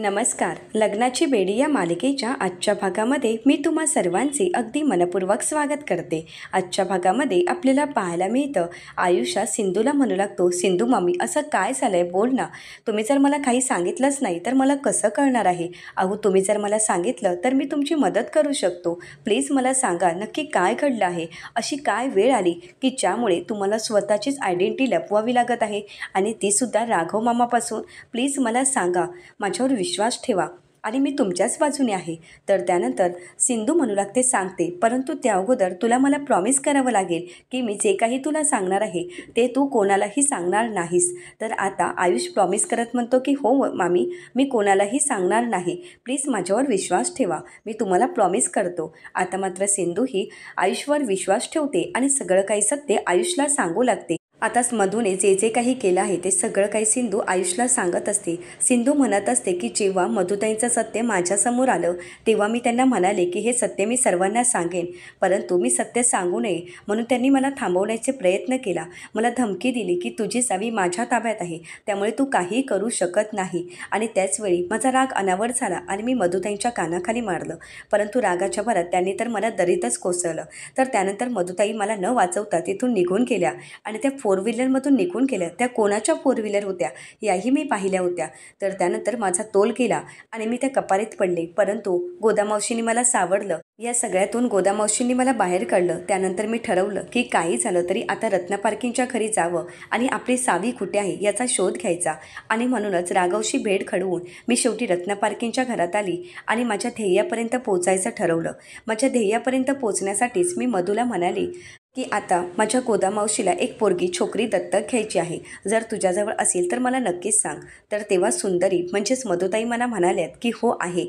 नमस्कार लग्नाची बेडी या मालिकेच्या आजच्या भागामध्ये मी तुम्हा सर्वांचे अगदी मनपूर्वक स्वागत करते आजच्या भागामध्ये आपल्याला पाहायला मिळतं आयुष्यात सिंधूला म्हणू लागतो सिंधू मामी असं काय झालं आहे बोल ना तुम्ही जर मला काही सांगितलंच नाही तर मला कसं कळणार आहे अहो तुम्ही जर मला सांगितलं तर मी तुमची मदत करू शकतो प्लीज मला सांगा नक्की काय घडलं आहे अशी काय वेळ आली की ज्यामुळे तुम्हाला स्वतःचीच आयडेंटिटी लपवावी लागत आहे आणि तीसुद्धा राघव मामापासून प्लीज मला सांगा माझ्यावर विश्वास ठेवा आणि मी तुमच्याच बाजूने आहे तर त्यानंतर सिंधू म्हणू लागते सांगते परंतु त्या अगोदर तुला मला प्रॉमिस करावं लागेल की मी जे काही तुला सांगणार आहे ते तू कोणालाही सांगणार नाहीस तर आता आयुष प्रॉमिस करत म्हणतो की हो मामी मी कोणालाही सांगणार नाही प्लीज माझ्यावर विश्वास ठेवा मी तुम्हाला प्रॉमिस करतो आता मात्र सिंधू ही आयुषवर विश्वास ठेवते आणि सगळं काही सत्य आयुषला सांगू लागते आताच मधूने जे जे काही केलं आहे ते सगळं काही सिंधू आयुषला सांगत असते सिंधू म्हणत असते की जेव्हा मधुताईंचं सत्य माझ्यासमोर आलं तेव्हा मी त्यांना म्हणाले की हे सत्य मी सर्वांना सांगेन परंतु मी सत्य सांगू नये म्हणून त्यांनी मला थांबवण्याचे प्रयत्न केला मला धमकी दिली की तुझी चावी माझ्या ताब्यात आहे त्यामुळे तू काहीही करू शकत नाही आणि त्याचवेळी माझा राग अनावर झाला आणि मी मधुताईंच्या कानाखाली मारलं परंतु रागाच्या भरात त्यांनी तर मला दरीतच कोसळलं तर त्यानंतर मधुताई मला न वाचवता तिथून निघून गेल्या आणि त्या फोर व्हीलरमधून निघून गेल्या त्या कोणाच्या फोर व्हीलर होत्या याही मी पाहिल्या होत्या तर त्यानंतर माझा तोल केला आणि मी त्या कपारीत पडले परंतु गोदामावशींनी मला सावडलं या सगळ्यातून गोदामावशींनी मला बाहेर काढलं त्यानंतर मी ठरवलं की काही झालं तरी आता रत्न पार्किंगच्या घरी जावं आणि आपली सावी कुठे आहे याचा शोध घ्यायचा आणि म्हणूनच राघवशी भेट खडवून मी शेवटी रत्न पार्किंगच्या घरात आली आणि माझ्या ध्येयापर्यंत पोचायचं ठरवलं माझ्या ध्येयापर्यंत पोचण्यासाठीच मी मधूला म्हणाली की आता माझ्या गोदामावशीला एक पोरगी छोकरी दत्तक घ्यायची आहे जर तुझ्याजवळ असेल तर मला नक्कीच सांग तर तेव्हा सुंदरी म्हणजेच मधुताई मला म्हणाल्यात की हो आहे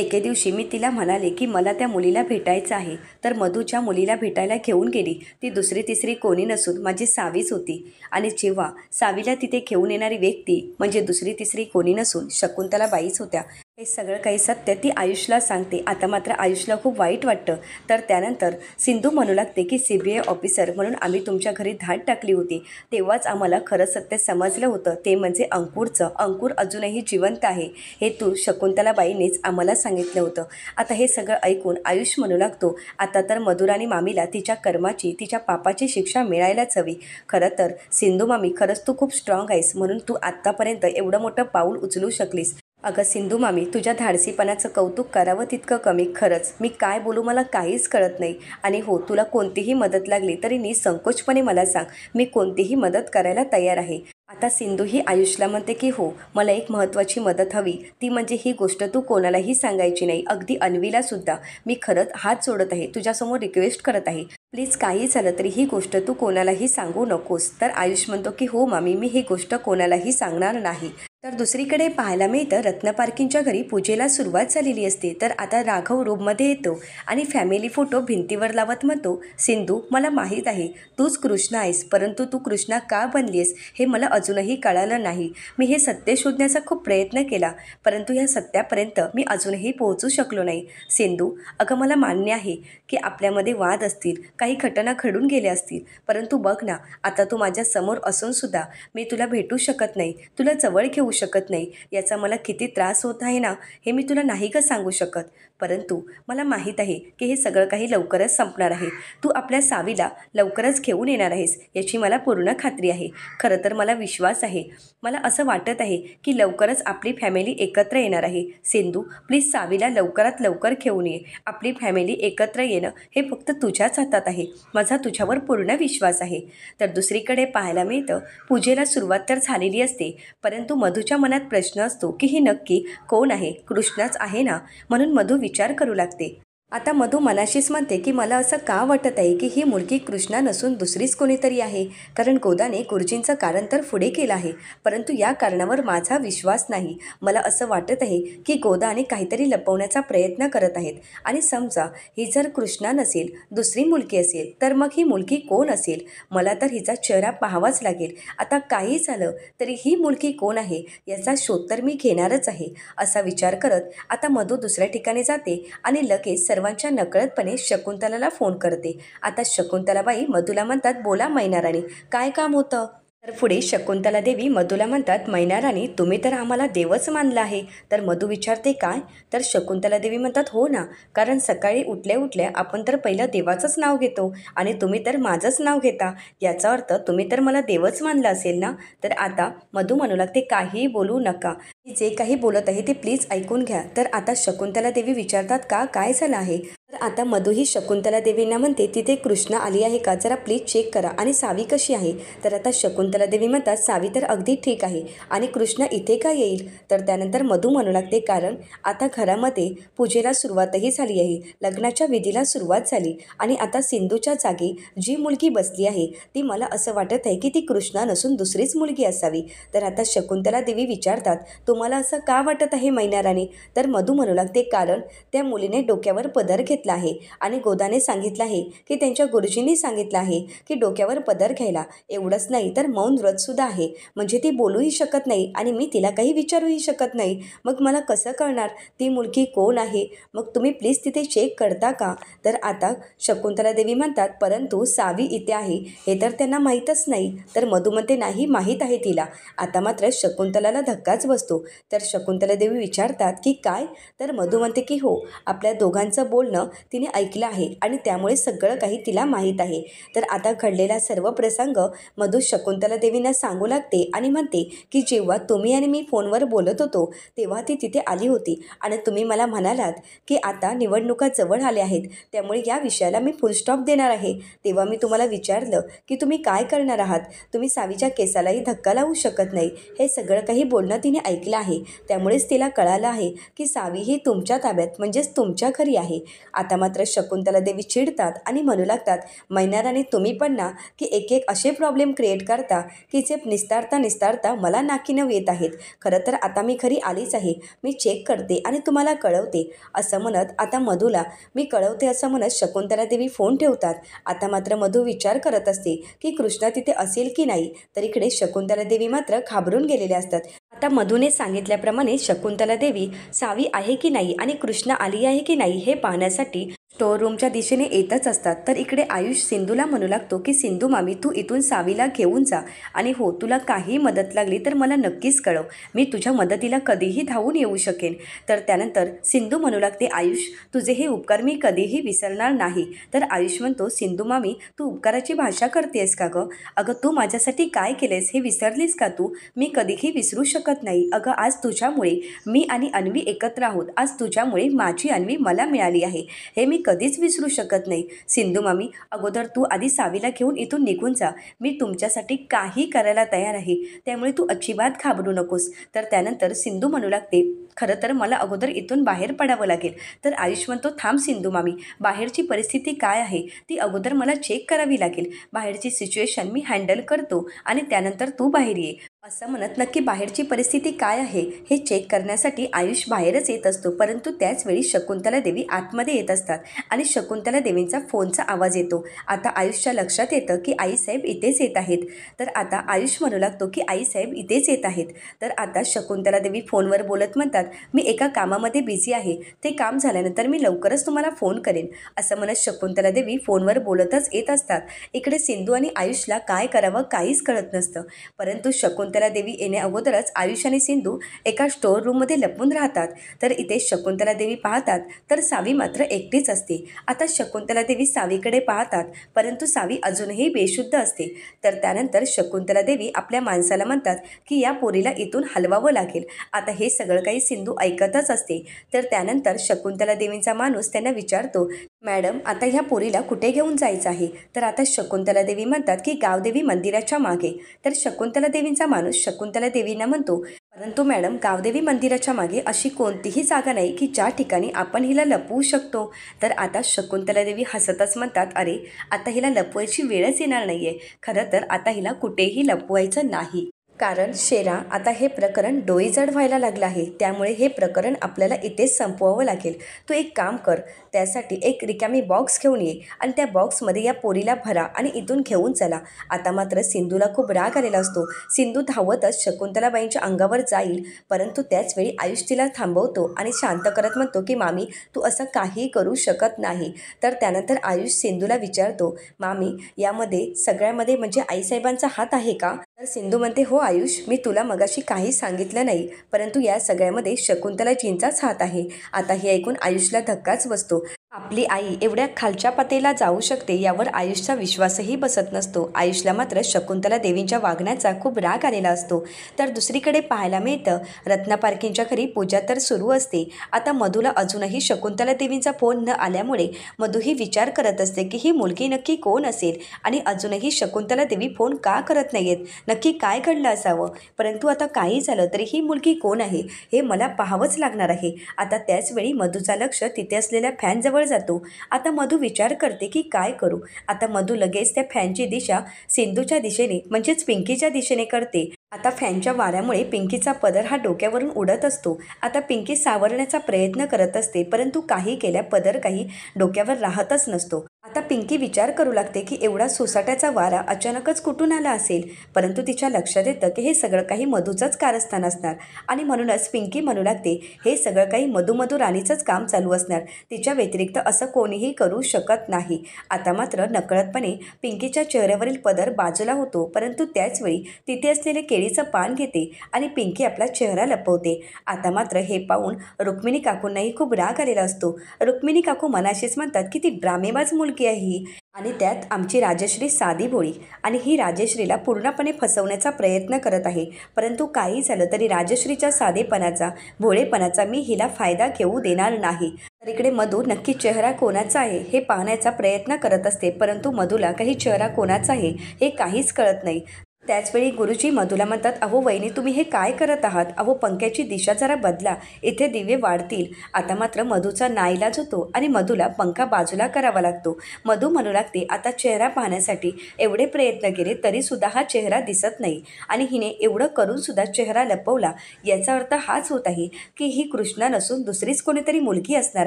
एके दिवशी मी तिला म्हणाले की मला त्या मुलीला भेटायचं आहे तर मधूच्या मुलीला भेटायला घेऊन गेली ती दुसरी तिसरी कोणी नसून माझी सावीच होती आणि जेव्हा सावीला तिथे घेऊन येणारी व्यक्ती म्हणजे दुसरी तिसरी कोणी नसून शकुंतला बाईच होत्या हे सगळं काही सत्य ती आयुषला सांगते आता मात्र आयुषला खूप वाईट वाटतं तर त्यानंतर सिंधू म्हणू लागते की सी बी आय ऑफिसर म्हणून आम्ही तुमच्या घरी धाड टाकली होती तेव्हाच आम्हाला खरं सत्य समजलं होतं ते म्हणजे अंकुरचं अंकुर अजूनही जिवंत आहे हे तू शकुंतलाबाईनेच आम्हाला सांगितलं होतं आता हे सगळं ऐकून आयुष म्हणू लागतो आता तर मधुराणी मामीला तिच्या कर्माची तिच्या पापाची शिक्षा मिळायलाच हवी खरं तर सिंधू मामी खरंच तू खूप स्ट्रॉंग आहेस म्हणून तू आत्तापर्यंत एवढं मोठं पाऊल उचलू शकलीस अगं सिंधू मामी तुझ्या धाडसीपणाचं कौतुक करावं तितकं कमी खरंच मी काय बोलू मला काहीच कळत नाही आणि हो तुला कोणतीही मदत लागली तरी संकोचपणे मला सांग मी कोणतीही मदत करायला तयार आहे आता सिंधू ही आयुषला म्हणते की हो मला एक महत्त्वाची मदत हवी ती म्हणजे ही गोष्ट तू कोणालाही सांगायची नाही अगदी अन्वीला सुद्धा मी खरंच हात जोडत आहे तुझ्यासमोर रिक्वेस्ट करत आहे प्लीज काही झालं तरी ही गोष्ट तू कोणालाही सांगू नकोस तर आयुष म्हणतो की हो मामी मी ही गोष्ट कोणालाही सांगणार नाही तर दुसरीकडे पाहायला मिळतं रत्न घरी पूजेला सुरुवात झालेली असते तर आता राघव रूममध्ये येतो आणि फॅमिली फोटो भिंतीवर लावत म्हणतो सिंधू मला माहीत आहे तूच कृष्णा आहेस परंतु तू कृष्णा का बनली आहेस हे मला अजूनही कळालं नाही मी हे सत्य शोधण्याचा खूप प्रयत्न केला परंतु ह्या सत्यापर्यंत मी अजूनही पोहोचू शकलो नाही सिंधू अगं मला मान्य आहे की आपल्यामध्ये वाद असतील काही घटना घडून गेल्या असतील परंतु बघ ना आता तू माझ्या समोर असूनसुद्धा मी तुला भेटू शकत नाही तुला जवळ घेऊ शकत नाही याचा मला किती त्रास होत आहे ना हे मी तुला नाही का सांगू शकत परंतु मला माहीत आहे की हे सगळं काही लवकरच संपणार आहे तू आपल्या सावीला लवकरच घेऊन येणार आहेस याची मला पूर्ण खात्री आहे खरं तर मला विश्वास आहे मला असं वाटत आहे की लवकरच आपली फॅमिली एकत्र येणार आहे सिंधू प्लीज सावीला लवकरात लवकर घेऊन ये आपली फॅमिली एकत्र येणं हे फक्त तुझ्याच हातात आहे माझा तुझ्यावर पूर्ण विश्वास आहे तर दुसरीकडे पाहायला मिळतं पूजेला सुरुवात तर झालेली असते परंतु मधु मधूच्या मनात प्रश्न असतो की ही नक्की कोण आहे कृष्णाच आहे ना म्हणून मधू विचार करू लागते आता मधू मनाशीच म्हणते की मला असं का वाटत आहे की ही मुलगी कृष्णा नसून दुसरीच कोणीतरी आहे कारण गोदाने गुरुजींचं कारण तर पुढे केलं आहे परंतु या कारणावर माझा विश्वास नाही मला असं वाटत आहे की गोदाने काहीतरी लपवण्याचा प्रयत्न करत आहेत आणि समजा ही जर कृष्णा नसेल दुसरी मुलगी असेल तर मग ही मुलगी कोण असेल मला तर हिचा चेहरा पाहावाच लागेल आता काही झालं तरी ही मुलगी कोण आहे याचा शोध तर मी घेणारच आहे असा विचार करत आता मधू दुसऱ्या ठिकाणी जाते आणि लगेच सर्व सर्वांच्या नकळतपणे शकुंतलाला फोन करते आता शकुंतलाबाई मधुला म्हणतात बोला मैनाराणी काय काम होतं तर पुढे शकुंतला देवी मधुला म्हणतात मैनाराणी तुम्ही तर आम्हाला देवच मानला आहे तर मधू विचारते काय तर शकुंतला देवी म्हणतात हो ना कारण सकाळी उठल्या उठल्या आपण तर पहिलं देवाचंच नाव घेतो आणि तुम्ही तर माझंच नाव घेता याचा अर्थ तुम्ही तर मला देवच मानला असेल ना तर आता मधू म्हणू लागते काहीही बोलू नका मी जे काही बोलत आहे ते प्लीज ऐकून घ्या तर आता शकुंतला देवी विचारतात का काय झालं आहे तर आता मधुही शकुंतला देवींना म्हणते तिथे कृष्णा आली आहे का जरा प्लीज चेक करा आणि सावी कशी आहे तर आता शकुंतला देवी म्हणतात सावी तर अगदी ठीक आहे आणि कृष्णा इथे का येईल तर त्यानंतर मधू म्हणू लागते कारण आता घरामध्ये पूजेला सुरुवातही झाली आहे लग्नाच्या विधीला सुरुवात झाली आणि आता सिंधूच्या जागी जी मुलगी बसली आहे ती मला असं वाटत आहे की ती कृष्णा नसून दुसरीच मुलगी असावी तर आता शकुंतला देवी विचारतात तो तुम्हाला असं का वाटत आहे मैनाराने तर मधू म्हणू लागते कारण त्या मुलीने डोक्यावर पदर घेतला आहे आणि गोदाने सांगितलं आहे की त्यांच्या गुरुजींनी सांगितलं आहे की डोक्यावर पदर घ्यायला एवढंच नाही तर मौन व्रतसुद्धा आहे म्हणजे ती बोलूही शकत नाही आणि मी तिला काही विचारूही शकत नाही मग मला कसं कळणार ती मुलगी कोण आहे मग तुम्ही प्लीज तिथे चेक करता का तर आता शकुंतला देवी म्हणतात परंतु सावी इथे आहे हे तर त्यांना माहीतच नाही तर मधुमते नाही माहीत आहे तिला आता मात्र शकुंतलाला धक्काच बसतो तर शकुंतला देवी विचारतात की काय तर म्हणते की हो आपल्या दोघांचं बोलणं तिने ऐकलं आहे आणि त्यामुळे सगळं काही तिला माहीत आहे तर आता घडलेला सर्व प्रसंग मधु शकुंतला देवींना सांगू लागते आणि म्हणते की जेव्हा तुम्ही आणि मी फोनवर बोलत होतो तेव्हा ती तिथे आली होती आणि तुम्ही मला म्हणालात की आता निवडणुका जवळ आल्या आहेत त्यामुळे या विषयाला मी फुलस्टॉप देणार आहे तेव्हा मी तुम्हाला विचारलं की तुम्ही काय करणार आहात तुम्ही सावीच्या केसालाही धक्का लावू शकत नाही हे सगळं काही बोलणं तिने ऐकलं केलेला आहे त्यामुळेच तिला कळालं आहे की सावी ही तुमच्या ताब्यात म्हणजेच तुमच्या घरी आहे आता मात्र शकुंतला देवी चिडतात आणि म्हणू लागतात मैनाराने तुम्ही पण ना की एक एक असे प्रॉब्लेम क्रिएट करता की जे निस्तारता निस्तारता मला नाकीनव येत आहेत खरं तर आता मी घरी आलीच आहे मी चेक करते आणि तुम्हाला कळवते असं म्हणत आता मधूला मी कळवते असं म्हणत शकुंतला देवी फोन ठेवतात आता मात्र मधू विचार करत असते की कृष्णा तिथे असेल की नाही तर इकडे शकुंतला देवी मात्र घाबरून गेलेल्या असतात आता मधूने सांगितल्याप्रमाणे शकुंतला देवी सावी आहे की नाही आणि कृष्ण आली आहे की नाही हे पाहण्यासाठी स्टोर रूमच्या दिशेने येतच असतात तर इकडे आयुष सिंधूला म्हणू लागतो की सिंधू मामी तू इथून सावीला घेऊन जा आणि हो तुला काही मदत लागली तर मला नक्कीच कळव मी तुझ्या मदतीला कधीही धावून येऊ शकेन तर त्यानंतर सिंधू म्हणू लागते आयुष तुझे हे उपकार मी कधीही विसरणार नाही तर आयुष म्हणतो सिंधू मामी तू उपकाराची भाषा करतेस का गं अगं तू माझ्यासाठी काय केलेस हे विसरलीस का तू मी कधीही विसरू शकत नाही अगं आज तुझ्यामुळे मी आणि अन्वी एकत्र आहोत आज तुझ्यामुळे माझी अन्वी मला मिळाली आहे हे मी कधीच विसरू शकत नाही सिंधू मामी अगोदर तू आधी सावीला घेऊन इथून निघून जा मी तुमच्यासाठी काही करायला तयार आहे त्यामुळे तू अजिबात घाबरू नकोस तर त्यानंतर सिंधू म्हणू लागते खरं तर मला अगोदर इथून बाहेर पडावं लागेल तर आयुष म्हणतो थांब सिंधू मामी बाहेरची परिस्थिती काय आहे ती अगोदर मला चेक करावी लागेल बाहेरची सिच्युएशन मी हँडल करतो आणि त्यानंतर तू बाहेर ये असं म्हणत नक्की बाहेरची परिस्थिती काय आहे हे चेक करण्यासाठी आयुष बाहेरच येत असतो परंतु त्याचवेळी शकुंतला देवी आतमध्ये येत असतात आणि शकुंतला देवींचा फोनचा आवाज येतो आता आयुषच्या लक्षात येतं की आईसाहेब इथेच येत आहेत तर आता आयुष म्हणू लागतो की आईसाहेब इथेच येत आहेत तर आता शकुंतला देवी फोनवर बोलत म्हणतात मी एका कामामध्ये बिझी आहे ते काम झाल्यानंतर मी लवकरच तुम्हाला फोन करेन असं म्हणत शकुंतला देवी फोनवर बोलतच येत असतात इकडे सिंधू आणि आयुषला काय करावं काहीच कळत नसतं परंतु शकुंत शकुंतला देवी येण्या अगोदरच आयुष आणि सिंधू एका स्टोअर रूममध्ये लपून राहतात तर इथे शकुंतला देवी पाहतात तर सावी मात्र एकटीच असते आता शकुंतला देवी सावीकडे पाहतात परंतु सावी अजूनही बेशुद्ध असते तर त्यानंतर शकुंतला देवी आपल्या माणसाला म्हणतात की या पोरीला इथून हलवावं लागेल आता हे सगळं काही सिंधू ऐकतच असते तर त्यानंतर शकुंतला देवींचा माणूस त्यांना विचारतो मॅडम आता ह्या पोरीला कुठे घेऊन जायचं आहे तर आता शकुंतला देवी म्हणतात की गावदेवी मंदिराच्या मागे तर शकुंतला देवींचा माणूस शकुंतला देवींना म्हणतो परंतु मॅडम गावदेवी मंदिराच्या मागे अशी कोणतीही जागा नाही की ज्या ठिकाणी आपण हिला लपवू शकतो तर आता शकुंतला देवी हसतच म्हणतात अरे आता हिला लपवायची वेळच येणार नाही आहे खरं तर आता हिला कुठेही लपवायचं नाही कारण शेरा आता हे प्रकरण डोईजड व्हायला लागलं आहे त्यामुळे हे प्रकरण आपल्याला इथेच संपवावं लागेल तू एक काम कर त्यासाठी एक रिकामी बॉक्स घेऊन ये आणि त्या बॉक्समध्ये या पोरीला भरा आणि इथून घेऊन चला आता मात्र सिंधूला खूप राग आलेला असतो सिंधू धावतच शकुंतलाबाईंच्या अंगावर जाईल परंतु त्याचवेळी आयुष तिला थांबवतो आणि शांत करत म्हणतो की मामी तू असं काही करू शकत नाही तर त्यानंतर आयुष सिंधूला विचारतो मामी यामध्ये सगळ्यामध्ये म्हणजे आईसाहेबांचा हात आहे का सिंधू म्हणते हो आयुष मी तुला मगाशी काही सांगितलं नाही परंतु या सगळ्यामध्ये शकुंतला चिंचाच हात आहे आता हे ऐकून आयुषला धक्काच बसतो आपली आई एवढ्या खालच्या पातळीला जाऊ शकते यावर आयुषचा विश्वासही बसत नसतो आयुषला मात्र शकुंतला देवींच्या वागण्याचा खूप राग आलेला असतो तर दुसरीकडे पाहायला मिळतं रत्ना घरी पूजा तर सुरू असते आता मधूला अजूनही शकुंतला देवींचा फोन न आल्यामुळे मधूही विचार करत असते की ही मुलगी नक्की कोण असेल आणि अजूनही शकुंतला देवी फोन का करत नाहीयेत नक्की काय घडलं असावं परंतु आता काही झालं तरी ही मुलगी कोण आहे हे मला पाहावंच लागणार आहे आता त्याचवेळी मधूचा लक्ष तिथे असलेल्या फॅनजवळ जातो आता मधू विचार करते की काय करू आता मधू लगेच त्या फॅनची दिशा सिंधूच्या दिशेने म्हणजेच पिंकीच्या दिशेने करते आता फॅनच्या वाऱ्यामुळे पिंकीचा पदर हा डोक्यावरून उडत असतो आता पिंकी सावरण्याचा प्रयत्न करत असते परंतु काही केल्या पदर काही डोक्यावर राहतच नसतो आता पिंकी विचार करू लागते की एवढा सोसाट्याचा वारा अचानकच कुठून आला असेल परंतु तिच्या लक्षात येतं की हे सगळं काही मधूचंच कारस्थान असणार आणि म्हणूनच पिंकी म्हणू लागते हे सगळं काही मधुमधू राणीचंच काम चालू असणार तिच्या व्यतिरिक्त असं कोणीही करू शकत नाही आता मात्र नकळतपणे पिंकीच्या चेहऱ्यावरील पदर बाजूला होतो परंतु त्याचवेळी तिथे असलेले केळी केळीचं पान घेते आणि पिंकी आपला चेहरा लपवते आता मात्र हे पाहून रुक्मिणी काकूंनाही खूप राग आलेला असतो रुक्मिणी काकू मनाशीच म्हणतात की ती ड्रामेबाज मुलगी आहे ही आणि त्यात आमची राजश्री साधी भोळी आणि ही राजश्रीला पूर्णपणे फसवण्याचा प्रयत्न करत आहे परंतु काही झालं तरी राजश्रीच्या साधेपणाचा भोळेपणाचा मी हिला फायदा घेऊ देणार नाही तर इकडे मधू नक्की चेहरा कोणाचा आहे हे पाहण्याचा प्रयत्न करत असते परंतु मधूला काही चेहरा कोणाचा आहे हे काहीच कळत नाही त्याचवेळी गुरुजी मधुला म्हणतात अहो वहिनी तुम्ही हे काय करत आहात अहो पंख्याची दिशा जरा बदला इथे दिवे वाढतील आता मात्र मधूचा नाईलाज होतो आणि मधूला पंखा बाजूला करावा लागतो मधू म्हणू लागते आता चेहरा पाहण्यासाठी एवढे प्रयत्न केले तरीसुद्धा हा चेहरा दिसत नाही आणि हिने एवढं करूनसुद्धा चेहरा लपवला याचा अर्थ हाच होत आहे की ही कृष्णा नसून दुसरीच कोणीतरी मुलगी असणार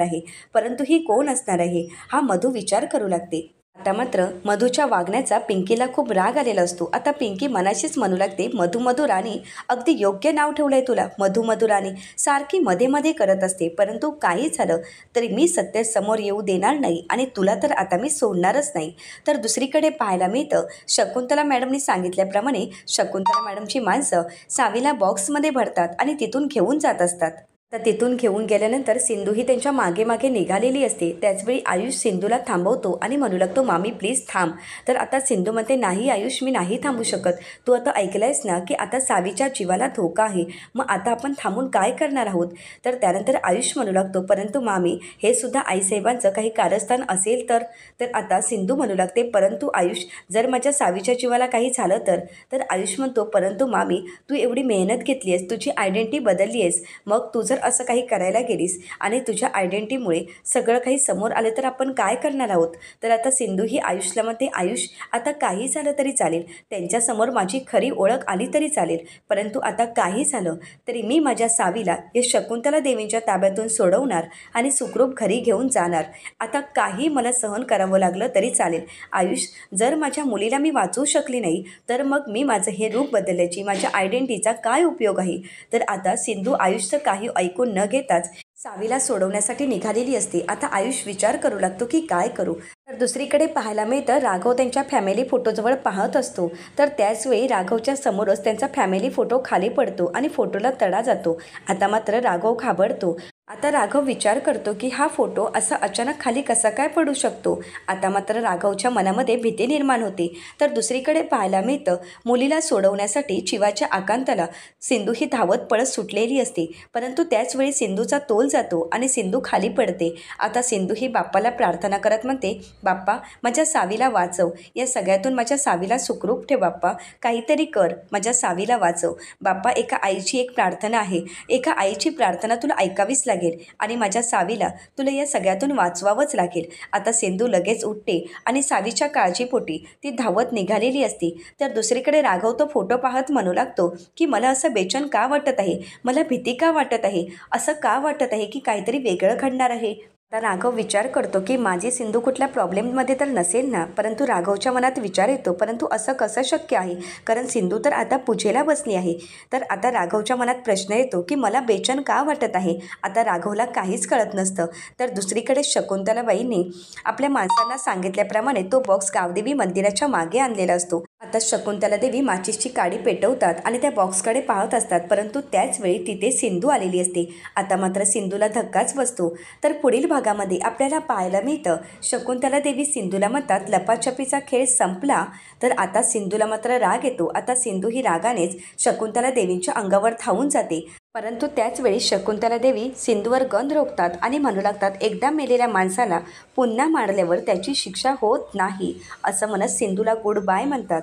आहे परंतु ही कोण असणार आहे हा मधू विचार करू लागते आता मात्र मधूच्या वागण्याचा पिंकीला खूप राग आलेला असतो आता पिंकी मनाशीच म्हणू लागते मधू राणी अगदी योग्य नाव ठेवलं आहे तुला मधू राणी सारखी मध्ये मध्ये करत असते परंतु काही झालं तरी मी सत्य समोर येऊ देणार नाही आणि तुला तर आता मी सोडणारच नाही तर दुसरीकडे पाहायला मिळतं शकुंतला मॅडमनी सांगितल्याप्रमाणे शकुंतला मॅडमची माणसं सावीला बॉक्समध्ये भरतात आणि तिथून घेऊन जात असतात तर तिथून घेऊन गेल्यानंतर सिंधू ही त्यांच्या मागे मागे निघालेली असते त्याचवेळी आयुष सिंधूला थांबवतो आणि म्हणू लागतो मामी प्लीज थांब तर आता सिंधू म्हणते नाही आयुष मी नाही थांबू शकत तू आता ऐकलंयस ना की आता सावीच्या जीवाला धोका आहे मग आता आपण थांबून काय करणार आहोत तर त्यानंतर आयुष म्हणू लागतो परंतु मामी हे सुद्धा आईसाहेबांचं काही कारस्थान असेल तर तर आता सिंधू म्हणू लागते परंतु आयुष जर माझ्या सावीच्या जीवाला काही झालं तर तर आयुष म्हणतो परंतु मामी तू एवढी मेहनत घेतली आहेस तुझी आयडेंटिटी बदलली आहेस मग तू असं काही करायला गेलीस आणि तुझ्या आयडेंटिटीमुळे सगळं काही समोर आलं तर आपण काय करणार आहोत तर आता सिंधू ही आयुषला मते आयुष आता काही झालं तरी चालेल त्यांच्यासमोर माझी खरी ओळख आली तरी चालेल परंतु आता काही झालं तरी मी माझ्या सावीला हे शकुंतला देवींच्या ताब्यातून सोडवणार आणि सुखरूप घरी घेऊन जाणार आता काही मला सहन करावं लागलं तरी चालेल आयुष जर माझ्या मुलीला मी वाचवू शकली नाही तर मग मी माझं हे रूप बदलल्याची माझ्या आयडेंटिटीचा काय उपयोग आहे तर आता सिंधू आयुष्य काही ऐक ऐकून न घेताच सावीला सोडवण्यासाठी निघालेली असते आता आयुष विचार करू लागतो की काय करू तर दुसरीकडे पाहायला मिळतं राघव त्यांच्या फॅमिली फोटोजवळ पाहत असतो तर त्याचवेळी राघवच्या समोरच त्यांचा फॅमिली फोटो खाली पडतो आणि फोटोला तडा जातो आता मात्र राघव घाबरतो आता राघव विचार करतो की हा फोटो असा अचानक खाली कसा काय पडू शकतो आता मात्र राघवच्या मनामध्ये भीती निर्माण होते तर दुसरीकडे पाहायला मिळतं मुलीला सोडवण्यासाठी शिवाच्या आकांताला सिंधू ही धावत पळत सुटलेली असते परंतु त्याचवेळी सिंधूचा तोल जातो आणि सिंधू खाली पडते आता सिंधू ही बाप्पाला प्रार्थना करत म्हणते बाप्पा माझ्या सावीला वाचव या सगळ्यातून माझ्या सावीला सुखरूप ठेव बाप्पा काहीतरी कर माझ्या सावीला वाचव बाप्पा एका आईची एक प्रार्थना आहे एका आईची प्रार्थना तुला ऐकावीच लागेल लागेल आणि माझ्या सावीला तुला या सगळ्यातून वाचवावंच लागेल आता सेंदू लगेच उठते आणि सावीच्या काळजीपोटी ती धावत निघालेली असती तर दुसरीकडे राघव तो फोटो पाहत म्हणू लागतो की मला असं बेचन का वाटत आहे मला भीती का वाटत आहे असं का वाटत आहे की काहीतरी वेगळं घडणार आहे आता राघव विचार करतो की माझी सिंधू कुठल्या प्रॉब्लेममध्ये तर नसेल ना परंतु राघवच्या मनात विचार येतो परंतु असं कसं शक्य आहे कारण सिंधू तर आता पूजेला बसली आहे तर आता राघवच्या मनात प्रश्न येतो की मला बेचन का वाटत आहे आता राघवला काहीच कळत नसतं तर दुसरीकडे शकुंतलाबाईने आपल्या माणसांना सांगितल्याप्रमाणे तो बॉक्स गावदेवी मंदिराच्या मागे आणलेला असतो आता शकुंतला देवी माचिसची काडी पेटवतात आणि त्या बॉक्सकडे पाहत असतात परंतु त्याचवेळी तिथे सिंधू आलेली असते आता मात्र सिंधूला धक्काच बसतो तर पुढील भागामध्ये आपल्याला पाहायला मिळतं शकुंतला देवी सिंधूला म्हणतात लपाछपीचा खेळ संपला तर आता सिंधूला मात्र राग येतो आता सिंधू ही रागानेच शकुंतला देवींच्या अंगावर धावून जाते परंतु त्याचवेळी शकुंतला देवी सिंधूवर गंध रोखतात आणि म्हणू लागतात एकदा मेलेल्या माणसाला पुन्हा मारल्यावर त्याची शिक्षा होत नाही असं म्हणत सिंधूला गुड बाय म्हणतात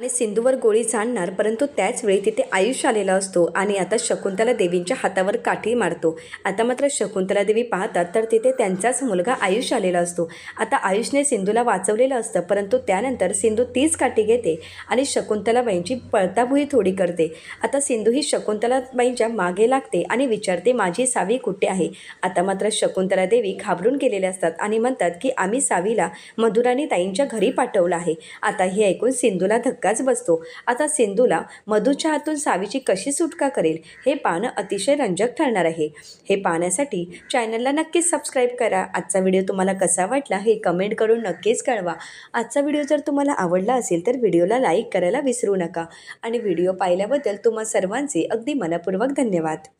आणि सिंधूवर गोळी झाडणार परंतु त्याचवेळी तिथे आयुष आलेला असतो आणि आता शकुंतला देवींच्या हातावर काठी मारतो आता मात्र शकुंतला देवी पाहतात तर तिथे त्यांचाच मुलगा आयुष आलेला असतो आता आयुषने सिंधूला वाचवलेलं असतं परंतु त्यानंतर सिंधू तीच काठी घेते आणि शकुंतलाबाईंची पळताभुई थोडी करते आता सिंधू ही शकुंतलाबाईंच्या मागे लागते आणि विचारते माझी सावी कुठे आहे आता मात्र शकुंतला देवी घाबरून गेलेले असतात आणि म्हणतात की आम्ही सावीला मधुराणी ताईंच्या घरी पाठवलं आहे आता हे ऐकून सिंधूला धक्का एकाच बसतो आता सिंधूला मधूच्या हातून सावीची कशी सुटका करेल हे पाहणं अतिशय रंजक ठरणार आहे हे पाहण्यासाठी चॅनलला नक्कीच सबस्क्राईब करा आजचा व्हिडिओ तुम्हाला कसा वाटला हे कमेंट करून नक्कीच कळवा आजचा व्हिडिओ जर तुम्हाला आवडला असेल तर व्हिडिओला लाईक करायला विसरू नका आणि व्हिडिओ पाहिल्याबद्दल तुम्हा सर्वांचे अगदी मनपूर्वक धन्यवाद